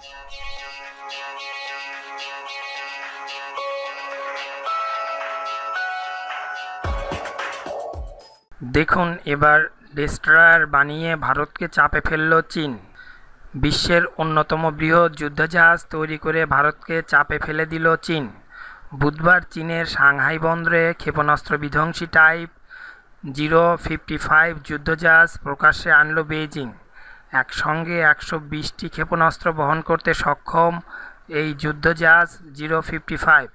দেখুন এবার ডেস্ট্রয়ার বানিয়ে ভারতকে চাপে ফেলল চীন বিশ্বের অন্যতম বৃহৎ যুদ্ধজাহাজ তৈরি করে ভারতকে চাপে ফেলে দিল চীন বুধবার চীনের সাংহাই বন্দরে ক্ষেপণাস্ত্র বিধ্বংসী টাইপ জিরো ফিফটি ফাইভ যুদ্ধজাহাজ প্রকাশ্যে আনল বেইজিং একসঙ্গে একশো বিশটি ক্ষেপণাস্ত্র বহন করতে সক্ষম এই যুদ্ধজাহাজ জিরো ফিফটি ফাইভ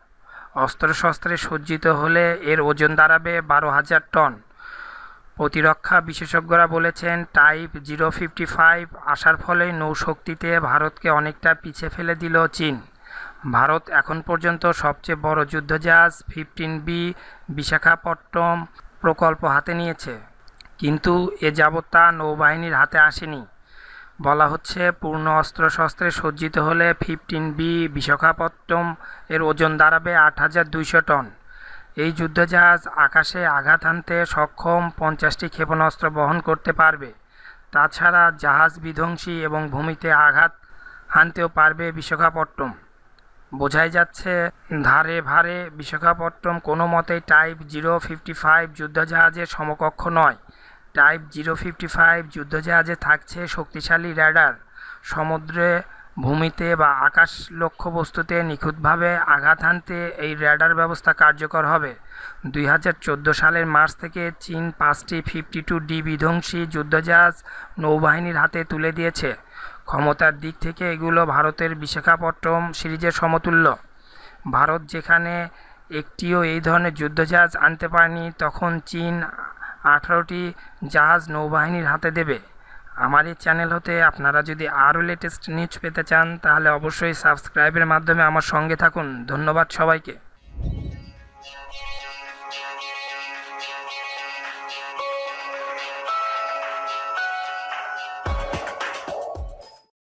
অস্ত্রশস্ত্রে সজ্জিত হলে এর ওজন দাঁড়াবে বারো হাজার টন প্রতিরক্ষা বিশেষজ্ঞরা বলেছেন টাইপ জিরো ফিফটি ফাইভ আসার ফলে নৌশক্তিতে ভারতকে অনেকটা পিছিয়ে ফেলে দিল চীন ভারত এখন পর্যন্ত সবচেয়ে বড় যুদ্ধজাহাজ ফিফটিন বি বিশাখাপট্টম প্রকল্প হাতে নিয়েছে কিন্তু এ যাবৎ তা নৌবাহিনীর হাতে আসেনি বলা হচ্ছে পূর্ণ অস্ত্রশস্ত্রে সজ্জিত হলে ফিফটিন বি বিশাখাপত্তম এর ওজন দাঁড়াবে আট হাজার দুইশো টন এই যুদ্ধজাহাজ আকাশে আঘাত হানতে সক্ষম পঞ্চাশটি ক্ষেপণাস্ত্র বহন করতে পারবে তাছাড়া জাহাজ বিধ্বংসী এবং ভূমিতে আঘাত হানতেও পারবে বিশাখাপট্টম বোঝাই যাচ্ছে ধারে ভারে বিশাখাপট্টম কোনো মতেই টাইপ জিরো ফিফটি ফাইভ যুদ্ধজাহাজের সমকক্ষ নয় টাইপ জিরো ফিফটি ফাইভ যুদ্ধজাহাজে থাকছে শক্তিশালী র্যাডার সমুদ্রে ভূমিতে বা আকাশ লক্ষ্য বস্তুতে নিখুঁতভাবে আঘাত হানতে এই র্যাডার ব্যবস্থা কার্যকর হবে দুই সালের মার্চ থেকে চীন পাঁচটি ফিফটি টু ডি বিধ্বংসী যুদ্ধজাহাজ নৌবাহিনীর হাতে তুলে দিয়েছে ক্ষমতার দিক থেকে এগুলো ভারতের বিশাখাপট্টম সিরিজের সমতুল্য ভারত যেখানে একটিও এই ধরনের যুদ্ধজাহাজ আনতে পারেনি তখন চীন আঠারোটি জাহাজ নৌবাহিনীর হাতে দেবে আমার এই চ্যানেল হতে আপনারা যদি আরও লেটেস্ট নিউজ পেতে চান তাহলে অবশ্যই সাবস্ক্রাইবের মাধ্যমে আমার সঙ্গে থাকুন ধন্যবাদ সবাইকে